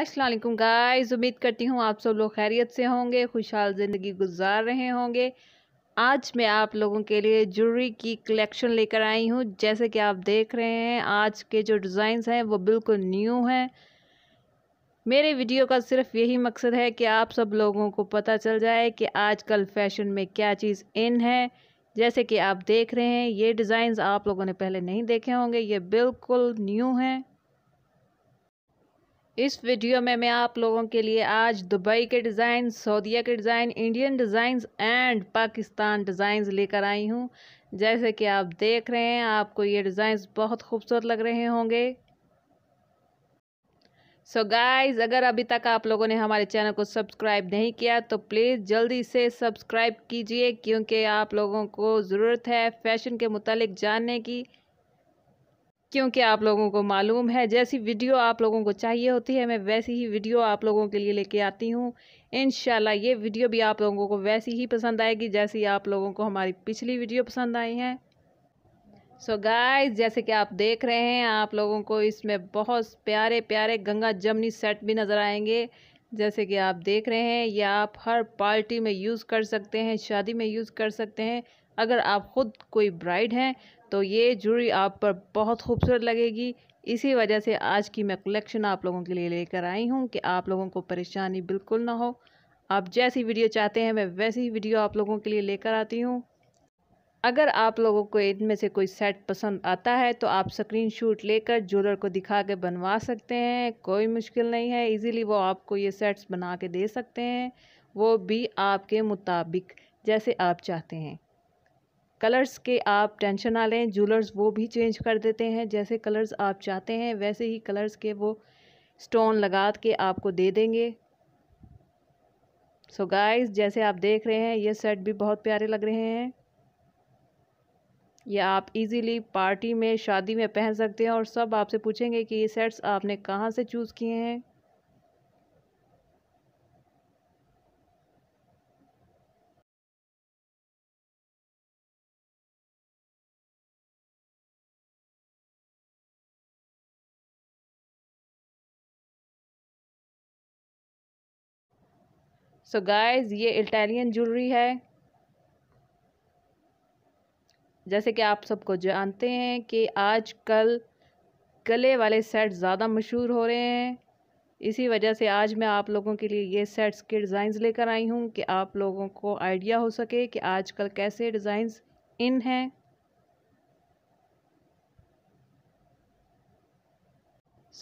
Aslam guys उम्मीद करती हूँ आप सब लोग खैरियत से होंगे खुशहाल ज़िंदगी गुजार रहे होंगे आज मैं आप लोगों के लिए ज्वेलरी की कलेक्शन लेकर आई हूँ जैसे कि आप देख रहे हैं आज के जो डिज़ाइंस हैं वो बिल्कुल न्यू हैं मेरे वीडियो का सिर्फ यही मकसद है कि आप सब लोगों को पता चल जाए कि कल फ़ैशन में क्या चीज़ इन है जैसे कि आप देख रहे हैं ये डिज़ाइंस आप लोगों ने पहले नहीं देखे होंगे ये बिल्कुल न्यू हैं इस वीडियो में मैं आप लोगों के लिए आज दुबई के डिज़ाइन सऊदीया के design Indian designs and Pakistan designs लेकर आई हूँ जैसे कि आप देख रहे हैं आपको ये डिज़ाइंस बहुत खूबसूरत लग रहे होंगे सो so गाइस अगर अभी तक आप लोगों ने हमारे चैनल को सब्सक्राइब नहीं किया तो प्लीज़ जल्दी से सब्सक्राइब कीजिए क्योंकि आप लोगों को ज़रूरत है फैशन के मुतालिक जानने की क्योंकि आप लोगों को मालूम है जैसी वीडियो आप लोगों को चाहिए होती है मैं वैसी ही वीडियो आप लोगों के लिए लेके आती हूँ इन ये वीडियो भी आप लोगों को वैसी ही पसंद आएगी जैसी आप लोगों को हमारी पिछली वीडियो पसंद आई है सो so गाइस जैसे कि आप देख रहे हैं आप लोगों को इसमें बहुत प्यारे प्यारे गंगा जमनी सेट भी नज़र आएंगे जैसे कि आप देख रहे हैं ये आप हर पार्टी में यूज़ कर सकते हैं शादी में यूज़ कर सकते हैं अगर आप ख़ुद कोई ब्राइड हैं तो ये जुड़ी आप पर बहुत खूबसूरत लगेगी इसी वजह से आज की मैं कलेक्शन आप लोगों के लिए लेकर आई हूँ कि आप लोगों को परेशानी बिल्कुल ना हो आप जैसी वीडियो चाहते हैं मैं वैसी ही वीडियो आप लोगों के लिए लेकर आती हूँ अगर आप लोगों को इनमें से कोई सेट पसंद आता है तो आप स्क्रीन शूट लेकर ज्वेलर को दिखा के बनवा सकते हैं कोई मुश्किल नहीं है इजीली वो आपको ये सेट्स बना के दे सकते हैं वो भी आपके मुताबिक जैसे आप चाहते हैं कलर्स के आप टेंशन ना लें जूलर्स वो भी चेंज कर देते हैं जैसे कलर्स आप चाहते हैं वैसे ही कलर्स के वो स्टोन लगा के आपको दे देंगे सो so गाइस जैसे आप देख रहे हैं ये सेट भी बहुत प्यारे लग रहे हैं ये आप इजीली पार्टी में शादी में पहन सकते हैं और सब आपसे पूछेंगे कि ये सेट्स आपने कहाँ से चूज़ किए हैं सो so गाइस ये इटालियन ज्वेलरी है जैसे कि आप सबको जानते हैं कि आज कल गले वाले सेट ज़्यादा मशहूर हो रहे हैं इसी वजह से आज मैं आप लोगों के लिए ये सेट्स के डिज़ाइंस लेकर आई हूँ कि आप लोगों को आइडिया हो सके कि आजकल कैसे डिज़ाइंस इन हैं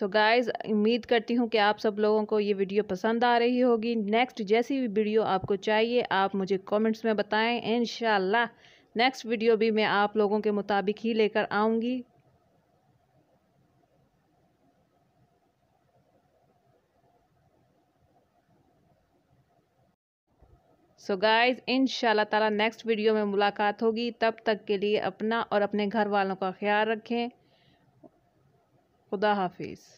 सो गाइस गाइज़ उम्मीद करती हूँ कि आप सब लोगों को ये वीडियो पसंद आ रही होगी नेक्स्ट जैसी भी वीडियो आपको चाहिए आप मुझे कमेंट्स में बताएं इन नेक्स्ट वीडियो भी मैं आप लोगों के मुताबिक ही लेकर आऊँगी सो गाइज़ इन ताला नेक्स्ट वीडियो में मुलाकात होगी तब तक के लिए अपना और अपने घर वालों का ख्याल रखें खुदा हाफिज़